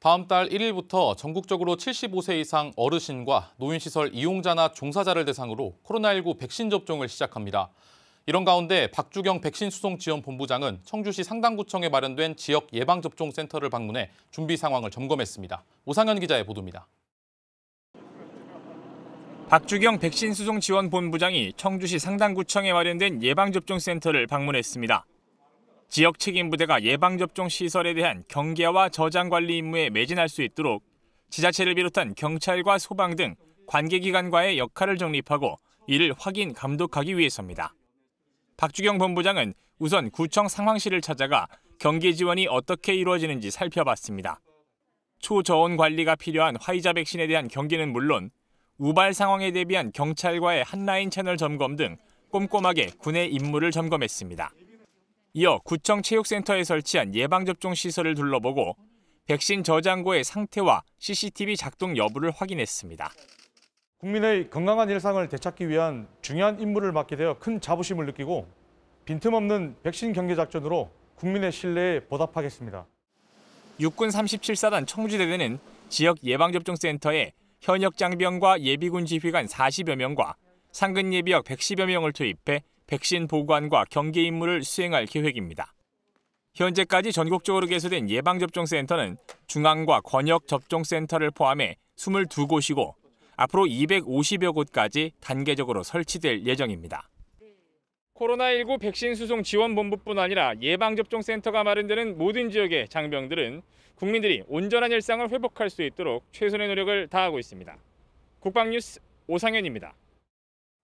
다음 달 1일부터 전국적으로 75세 이상 어르신과 노인시설 이용자나 종사자를 대상으로 코로나19 백신 접종을 시작합니다. 이런 가운데 박주경 백신 수송 지원 본부장은 청주시 상당구청에 마련된 지역 예방접종센터를 방문해 준비 상황을 점검했습니다. 오상현 기자의 보도입니다. 박주경 백신 수송 지원 본부장이 청주시 상당구청에 마련된 예방접종센터를 방문했습니다. 지역 책임 부대가 예방접종 시설에 대한 경계와 저장 관리 임무에 매진할 수 있도록 지자체를 비롯한 경찰과 소방 등 관계기관과의 역할을 정립하고 이를 확인 감독하기 위해서입니다. 박주경 본부장은 우선 구청 상황실을 찾아가 경계 지원이 어떻게 이루어지는지 살펴봤습니다. 초저온 관리가 필요한 화이자 백신에 대한 경기는 물론 우발 상황에 대비한 경찰과의 한라인 채널 점검 등 꼼꼼하게 군의 임무를 점검했습니다. 이어 구청 체육센터에 설치한 예방접종 시설을 둘러보고 백신 저장고의 상태와 CCTV 작동 여부를 확인했습니다. 국민의 건강한 일상을 되찾기 위한 중요한 임무를 맡게 되어 큰 자부심을 느끼고 빈틈없는 백신 경계 작전으로 국민의 신뢰에 보답하겠습니다. 육군 37사단 청주대대는 지역 예방접종센터에 현역 장병과 예비군 지휘관 40여 명과 상근 예비역 110여 명을 투입해 백신 보관과 경계 임무를 수행할 계획입니다. 현재까지 전국적으로 개소된 예방접종센터는 중앙과 권역접종센터를 포함해 22곳이고 앞으로 250여 곳까지 단계적으로 설치될 예정입니다. 코로나19 백신 수송 지원 본부뿐 아니라 예방접종센터가 마련되는 모든 지역의 장병들은 국민들이 온전한 일상을 회복할 수 있도록 최선의 노력을 다하고 있습니다. 국방뉴스 오상현입니다.